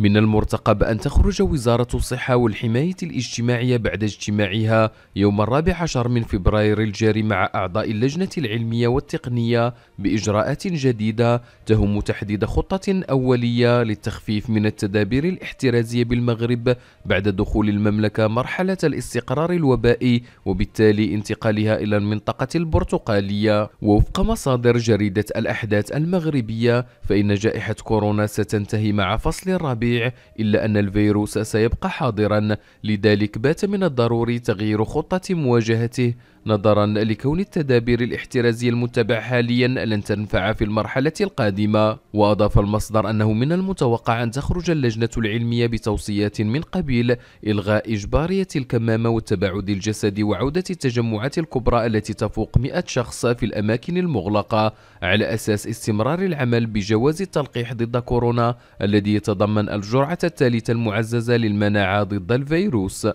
من المرتقب أن تخرج وزارة الصحة والحماية الاجتماعية بعد اجتماعها يوم الرابع عشر من فبراير الجاري مع أعضاء اللجنة العلمية والتقنية بإجراءات جديدة تهم تحديد خطة أولية للتخفيف من التدابير الاحترازية بالمغرب بعد دخول المملكة مرحلة الاستقرار الوبائي وبالتالي انتقالها إلى المنطقة البرتقالية ووفق مصادر جريدة الأحداث المغربية فإن جائحة كورونا ستنتهي مع فصل الربيع إلا أن الفيروس سيبقى حاضرا لذلك بات من الضروري تغيير خطة مواجهته نظرا لكون التدابير الاحترازية المتبعة حاليا لن تنفع في المرحلة القادمة وأضاف المصدر أنه من المتوقع أن تخرج اللجنة العلمية بتوصيات من قبيل إلغاء إجبارية الكمامة والتباعد الجسدي وعودة التجمعات الكبرى التي تفوق 100 شخص في الأماكن المغلقة على أساس استمرار العمل بجواز التلقيح ضد كورونا الذي يتضمن الجرعة الثالثة المعززة للمناعة ضد الفيروس